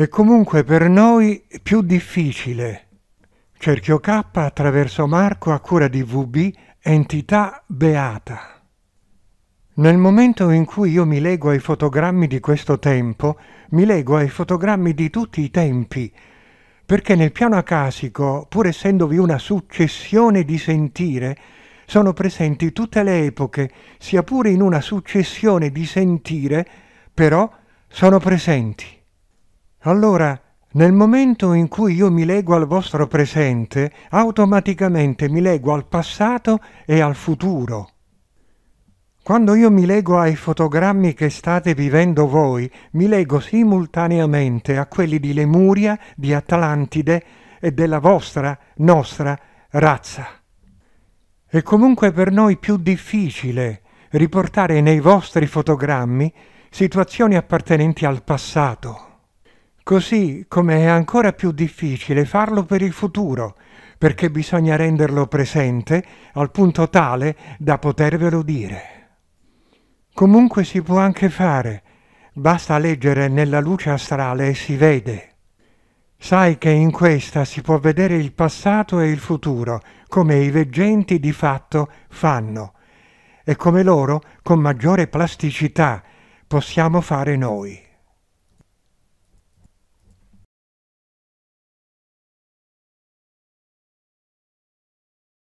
È comunque per noi più difficile. Cerchio K attraverso Marco a cura di VB, entità beata. Nel momento in cui io mi leggo ai fotogrammi di questo tempo, mi leggo ai fotogrammi di tutti i tempi, perché nel piano acasico, pur essendovi una successione di sentire, sono presenti tutte le epoche, sia pure in una successione di sentire, però sono presenti. Allora, nel momento in cui io mi leggo al vostro presente, automaticamente mi leggo al passato e al futuro. Quando io mi leggo ai fotogrammi che state vivendo voi, mi leggo simultaneamente a quelli di Lemuria, di Atlantide e della vostra, nostra razza. È comunque per noi più difficile riportare nei vostri fotogrammi situazioni appartenenti al passato. Così come è ancora più difficile farlo per il futuro, perché bisogna renderlo presente al punto tale da potervelo dire. Comunque si può anche fare, basta leggere nella luce astrale e si vede. Sai che in questa si può vedere il passato e il futuro, come i veggenti di fatto fanno, e come loro, con maggiore plasticità, possiamo fare noi.